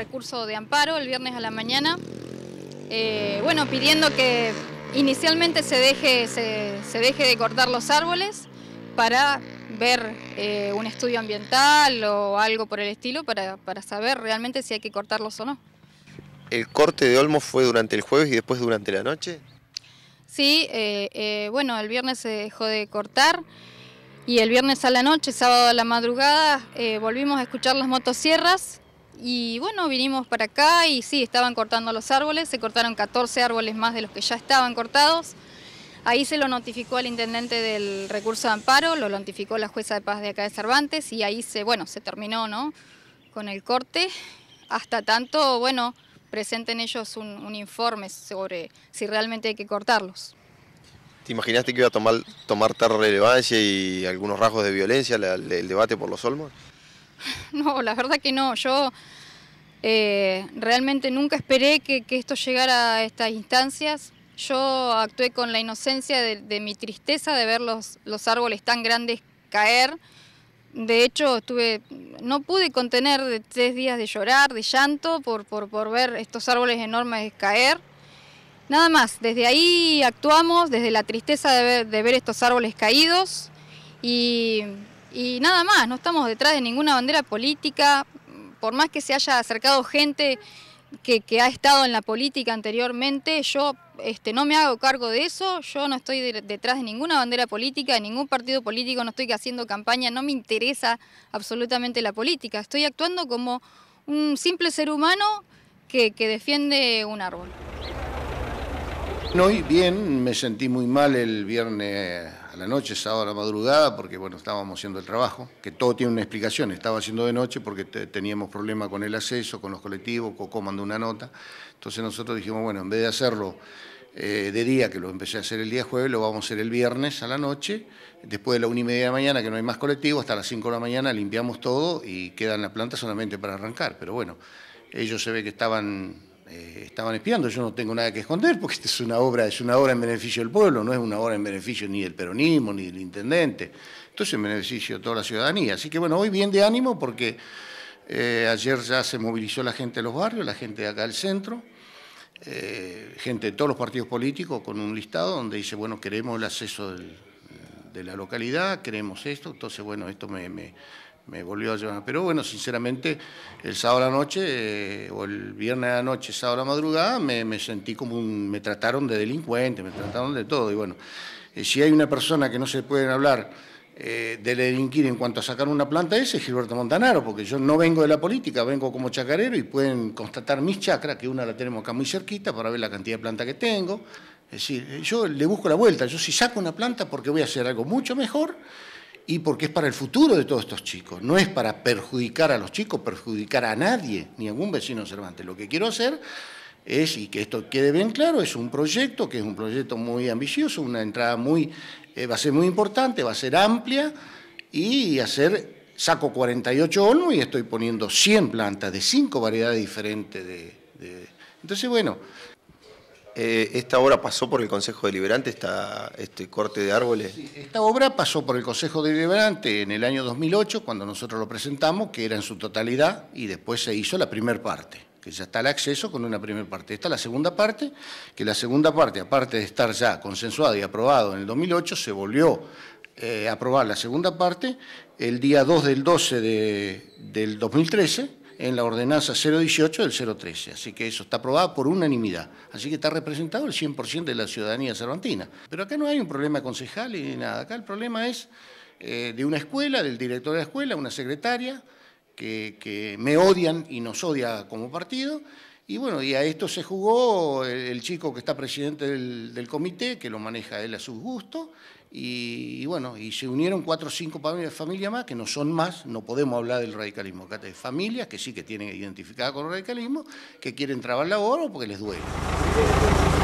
recurso de amparo el viernes a la mañana, eh, bueno, pidiendo que inicialmente se deje, se, deje de cortar los árboles para ver eh, un estudio ambiental o algo por el estilo para, saber realmente si hay que cortarlos o no. ¿El corte de Olmo fue durante el jueves y después durante la noche? Sí, eh, bueno, el viernes se dejó de cortar y el viernes a la noche, sábado a la madrugada, volvimos a escuchar las motosierras y bueno, vinimos para acá y sí, estaban cortando los árboles, se cortaron 14 árboles más de los que ya estaban cortados. Ahí se lo notificó al intendente del recurso de amparo, lo notificó la jueza de paz de acá de Cervantes y ahí se, bueno, se terminó, ¿no? Con el corte. Hasta tanto, bueno, presenten ellos un, informe sobre si realmente hay que cortarlos. ¿Te imaginaste que iba a tomar, tomar tal relevancia y algunos rasgos de violencia el debate por los olmos? No, la verdad que no. Yo eh, realmente nunca esperé que, esto llegara a estas instancias. Yo actué con la inocencia de, mi tristeza de ver los, los, árboles tan grandes caer. De hecho, estuve, no pude contener tres días de llorar, de llanto, por, por, ver estos árboles enormes caer. Nada más, desde ahí actuamos, desde la tristeza de ver, de ver estos árboles caídos y y nada más, no estamos detrás de ninguna bandera política, por más que se haya acercado gente que, ha estado en la política anteriormente, yo este, no me hago cargo de eso, yo no estoy detrás de ninguna bandera política, de ningún partido político, no estoy haciendo campaña, no me interesa absolutamente la política, estoy actuando como un simple ser humano que defiende un árbol. Hoy bien, me sentí muy mal el viernes a la noche, sábado a la madrugada, porque bueno, estábamos haciendo el trabajo, que todo tiene una explicación, estaba haciendo de noche porque teníamos problemas con el acceso, con los colectivos, Coco una nota, entonces nosotros dijimos, bueno, en vez de hacerlo eh, de día, que lo empecé a hacer el día jueves, lo vamos a hacer el viernes a la noche, después de la una y media de la mañana, que no hay más colectivo, hasta las cinco de la mañana limpiamos todo y queda en la planta solamente para arrancar, pero bueno, ellos se ve que estaban eh, estaban espiando, yo no tengo nada que esconder porque esta es una obra, es una obra en beneficio del pueblo, no es una obra en beneficio ni del peronismo, ni del intendente, entonces en beneficio de toda la ciudadanía. Así que bueno, hoy bien de ánimo porque eh, ayer ya se movilizó la gente de los barrios, la gente de acá del centro, eh, gente de todos los partidos políticos con un listado donde dice, bueno, queremos el acceso de la localidad, queremos esto, entonces bueno, esto me me volvió a llevar Pero bueno, sinceramente, el sábado a la noche, eh, o el viernes a la noche, sábado a la madrugada, me, sentí como un... me trataron de delincuente, me trataron de todo. Y bueno, eh, si hay una persona que no se puede hablar eh, de delinquir en cuanto a sacar una planta, ese es Gilberto Montanaro, porque yo no vengo de la política, vengo como chacarero y pueden constatar mis chacras, que una la tenemos acá muy cerquita para ver la cantidad de planta que tengo. Es decir, yo le busco la vuelta, yo si saco una planta porque voy a hacer algo mucho mejor y porque es para el futuro de todos estos chicos, no es para perjudicar a los chicos, perjudicar a nadie, ni a ningún vecino Cervantes. Lo que quiero hacer es, y que esto quede bien claro, es un proyecto que es un proyecto muy ambicioso, una entrada muy, eh, va a ser muy importante, va a ser amplia y hacer, saco 48 olmos y estoy poniendo 100 plantas de cinco variedades diferentes de, de entonces, bueno, eh, ¿Esta obra pasó por el Consejo Deliberante, este corte de árboles? esta obra pasó por el Consejo Deliberante en el año 2008, cuando nosotros lo presentamos, que era en su totalidad, y después se hizo la primera parte, que ya está el acceso con una primera parte. Está la segunda parte, que la segunda parte, aparte de estar ya consensuada y aprobado en el 2008, se volvió eh, a aprobar la segunda parte el día 2 del 12 de, del 2013 en la ordenanza 018 del 013, así que eso está aprobado por unanimidad, así que está representado el 100% de la ciudadanía cervantina. Pero acá no hay un problema concejal ni nada, acá el problema es eh, de una escuela, del director de la escuela, una secretaria, que, me odian y nos odia como partido, y bueno, y a esto se jugó el, chico que está presidente del, del comité, que lo maneja él a su gusto, y, bueno, y se unieron cuatro o cinco familias más, que no son más, no podemos hablar del radicalismo. Acá hay familias que sí que tienen identificadas con el radicalismo, que quieren trabar la oro porque les duele.